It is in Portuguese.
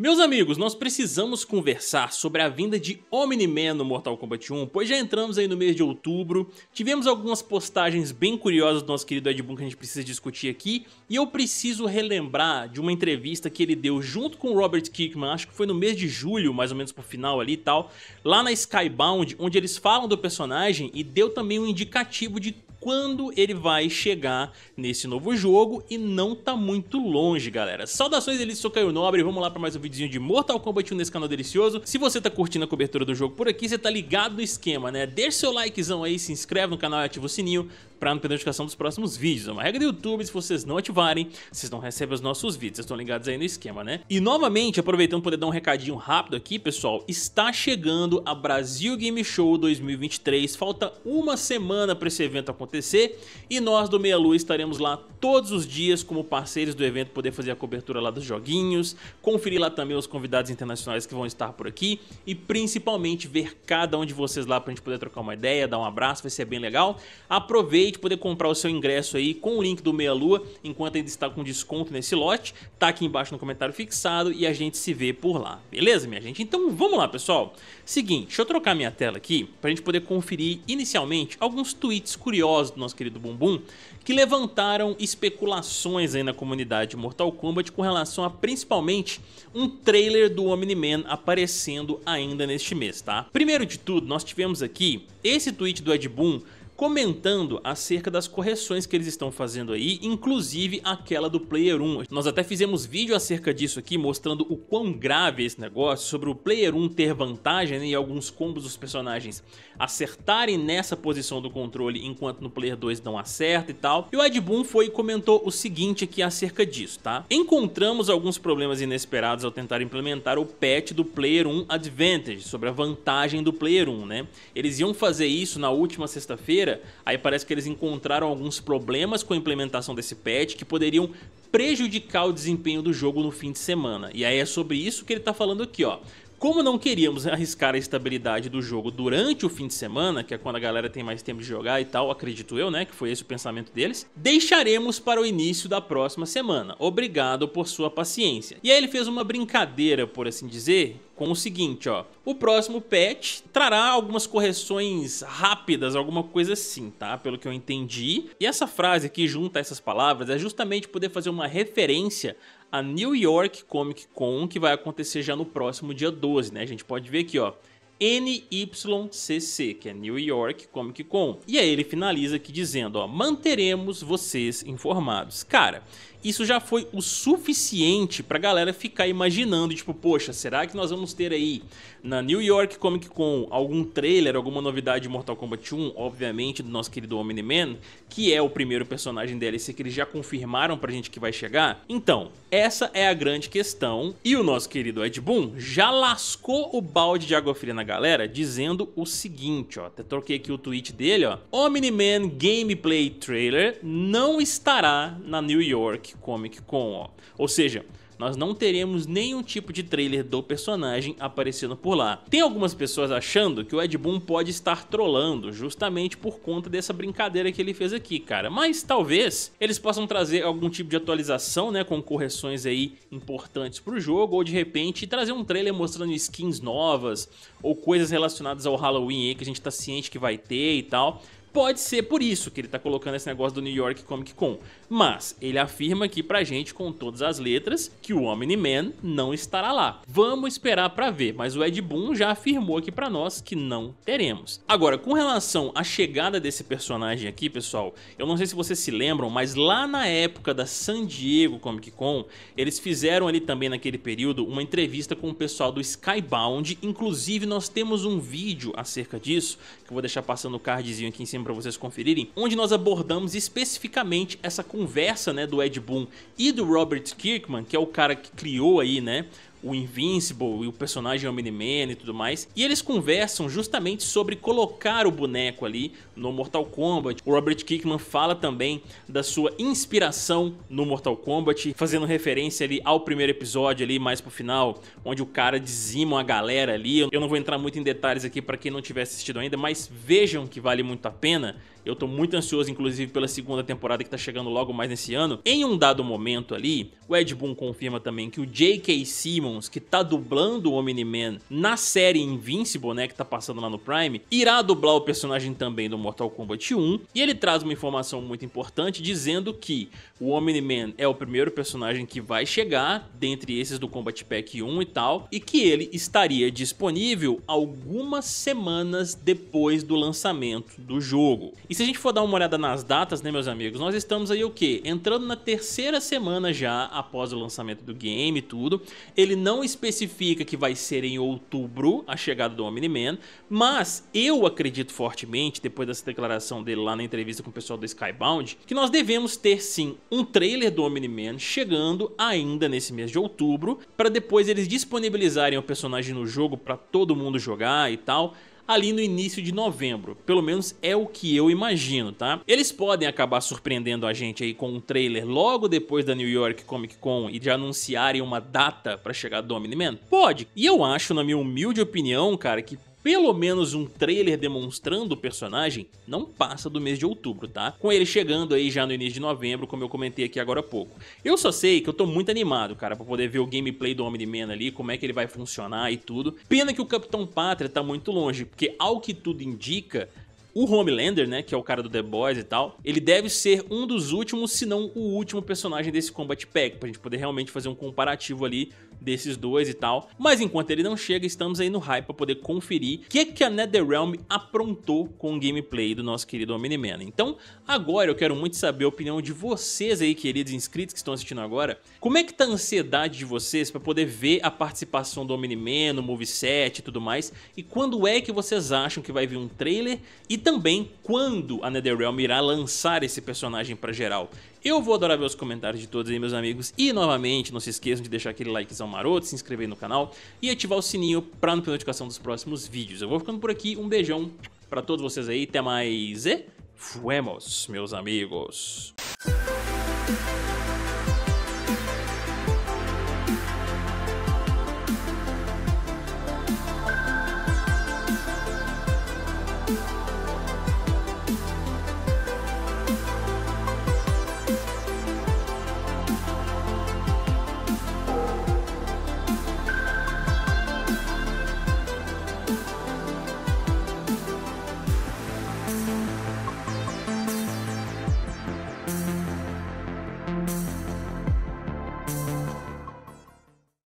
Meus amigos, nós precisamos conversar sobre a vinda de Omni-Man no Mortal Kombat 1, pois já entramos aí no mês de outubro, tivemos algumas postagens bem curiosas do nosso querido Ed Boon que a gente precisa discutir aqui, e eu preciso relembrar de uma entrevista que ele deu junto com o Robert Kirkman, acho que foi no mês de julho, mais ou menos pro final ali e tal, lá na Skybound, onde eles falam do personagem e deu também um indicativo de quando ele vai chegar nesse novo jogo e não tá muito longe, galera. Saudações, Elite, sou Caio Nobre, vamos lá para mais um videozinho de Mortal Kombat 1 nesse canal delicioso. Se você tá curtindo a cobertura do jogo por aqui, você tá ligado no esquema, né? Deixa seu likezão aí, se inscreve no canal e ativa o sininho para não perder a notificação dos próximos vídeos. É uma regra do YouTube, se vocês não ativarem, vocês não recebem os nossos vídeos. Vocês estão ligados aí no esquema, né? E novamente, aproveitando poder dar um recadinho rápido aqui, pessoal, está chegando a Brasil Game Show 2023. Falta uma semana para esse evento acontecer e nós do Meia Lua estaremos lá todos os dias como parceiros do evento, poder fazer a cobertura lá dos joguinhos, conferir lá também os convidados internacionais que vão estar por aqui e principalmente ver cada um de vocês lá para a gente poder trocar uma ideia, dar um abraço, vai ser bem legal. Aproveite de poder comprar o seu ingresso aí com o link do Meia Lua, enquanto ainda está com desconto nesse lote. Tá aqui embaixo no comentário fixado e a gente se vê por lá. Beleza, minha gente? Então vamos lá, pessoal. Seguinte, deixa eu trocar minha tela aqui para a gente poder conferir inicialmente alguns tweets curiosos do nosso querido Bumbum que levantaram especulações aí na comunidade Mortal Kombat com relação a principalmente um trailer do Omni-Man aparecendo ainda neste mês, tá? Primeiro de tudo, nós tivemos aqui esse tweet do Ed Boon comentando acerca das correções que eles estão fazendo aí, inclusive aquela do Player 1. Nós até fizemos vídeo acerca disso aqui, mostrando o quão grave é esse negócio, sobre o Player 1 ter vantagem né, e alguns combos dos personagens acertarem nessa posição do controle, enquanto no Player 2 não acerta e tal. E o Ed Boon foi e comentou o seguinte aqui acerca disso, tá? Encontramos alguns problemas inesperados ao tentar implementar o patch do Player 1 Advantage, sobre a vantagem do Player 1, né? Eles iam fazer isso na última sexta-feira, Aí parece que eles encontraram alguns problemas com a implementação desse patch que poderiam prejudicar o desempenho do jogo no fim de semana. E aí é sobre isso que ele está falando aqui, ó. Como não queríamos arriscar a estabilidade do jogo durante o fim de semana, que é quando a galera tem mais tempo de jogar e tal, acredito eu, né, que foi esse o pensamento deles, deixaremos para o início da próxima semana. Obrigado por sua paciência. E aí ele fez uma brincadeira, por assim dizer, com o seguinte, ó. O próximo patch trará algumas correções rápidas, alguma coisa assim, tá? Pelo que eu entendi. E essa frase aqui, junta essas palavras, é justamente poder fazer uma referência a New York Comic Con, que vai acontecer já no próximo dia 12, né? A gente pode ver aqui, ó. NYCC, que é New York Comic Con. E aí ele finaliza aqui dizendo, ó, manteremos vocês informados. Cara, isso já foi o suficiente pra galera ficar imaginando, tipo, poxa, será que nós vamos ter aí na New York Comic Con algum trailer, alguma novidade de Mortal Kombat 1, obviamente, do nosso querido Omni-Man, que é o primeiro personagem DLC é que eles já confirmaram pra gente que vai chegar? Então, essa é a grande questão, e o nosso querido Ed Boon já lascou o balde de água fria na galera dizendo o seguinte, ó. Até troquei aqui o tweet dele, ó. Omni-Man Gameplay Trailer não estará na New York Comic Con, ó. Ou seja, nós não teremos nenhum tipo de trailer do personagem aparecendo por lá. Tem algumas pessoas achando que o Ed Boon pode estar trolando, justamente por conta dessa brincadeira que ele fez aqui, cara. Mas talvez eles possam trazer algum tipo de atualização, né, com correções aí importantes pro jogo, ou de repente trazer um trailer mostrando skins novas, ou coisas relacionadas ao Halloween aí que a gente tá ciente que vai ter e tal. Pode ser por isso que ele está colocando esse negócio do New York Comic Con. Mas ele afirma aqui pra gente, com todas as letras, que o Omni-Man não estará lá. Vamos esperar para ver, mas o Ed Boon já afirmou aqui para nós que não teremos. Agora, com relação à chegada desse personagem aqui, pessoal, eu não sei se vocês se lembram, mas lá na época da San Diego Comic Con, eles fizeram ali também naquele período uma entrevista com o pessoal do Skybound, inclusive nós temos um vídeo acerca disso, que eu vou deixar passando o cardzinho aqui em cima para vocês conferirem, onde nós abordamos especificamente essa conversa, né, do Ed Boon e do Robert Kirkman, que é o cara que criou aí, né, o Invincible e o personagem Omni-Man e tudo mais. E eles conversam justamente sobre colocar o boneco ali no Mortal Kombat. O Robert Kickman fala também da sua inspiração no Mortal Kombat, fazendo referência ali ao primeiro episódio ali, mais pro final, onde o cara dizima a galera ali. Eu não vou entrar muito em detalhes aqui para quem não tiver assistido ainda, mas vejam que vale muito a pena. Eu tô muito ansioso, inclusive, pela segunda temporada que tá chegando logo mais nesse ano. Em um dado momento ali, o Ed Boon confirma também que o J.K. Simmons, que tá dublando o Omni-Man na série Invincible, né, que tá passando lá no Prime, irá dublar o personagem também do Mortal Kombat 1. E ele traz uma informação muito importante dizendo que o Omni-Man é o primeiro personagem que vai chegar, dentre esses do Combat Pack 1 e tal, e que ele estaria disponível algumas semanas depois do lançamento do jogo. E se a gente for dar uma olhada nas datas, né, meus amigos, nós estamos aí o quê? Entrando na terceira semana já após o lançamento do game e tudo. Ele não especifica que vai ser em outubro a chegada do Omni-Man, mas eu acredito fortemente, depois dessa declaração dele lá na entrevista com o pessoal do Skybound, que nós devemos ter sim um trailer do Omni-Man chegando ainda nesse mês de outubro, para depois eles disponibilizarem o personagem no jogo para todo mundo jogar e tal ali no início de novembro. Pelo menos é o que eu imagino, tá? Eles podem acabar surpreendendo a gente aí com um trailer logo depois da New York Comic Con e de anunciarem uma data para chegar do Man? Pode. E eu acho, na minha humilde opinião, cara, que pelo menos um trailer demonstrando o personagem, não passa do mês de outubro, tá? Com ele chegando aí já no início de novembro, como eu comentei aqui agora há pouco. Eu só sei que eu tô muito animado, cara, pra poder ver o gameplay do Homem-Man ali, como é que ele vai funcionar e tudo. Pena que o Capitão Pátria tá muito longe, porque ao que tudo indica, o Homelander, né, que é o cara do The Boys e tal, ele deve ser um dos últimos, se não o último personagem desse Combat Pack, pra gente poder realmente fazer um comparativo ali desses dois e tal. Mas enquanto ele não chega, estamos aí no hype para poder conferir o que, que a NetherRealm aprontou com o gameplay do nosso querido Omni-Man. Então, agora eu quero muito saber a opinião de vocês aí, queridos inscritos que estão assistindo agora. Como é que tá a ansiedade de vocês para poder ver a participação do Omni-Man, no moveset e tudo mais? E quando é que vocês acham que vai vir um trailer? E também, quando a NetherRealm irá lançar esse personagem para geral? Eu vou adorar ver os comentários de todos aí, meus amigos. E, novamente, não se esqueçam de deixar aquele likezão maroto, se inscrever no canal e ativar o sininho pra não perder notificação dos próximos vídeos. Eu vou ficando por aqui. Um beijão pra todos vocês aí. Até mais e fuemos, meus amigos.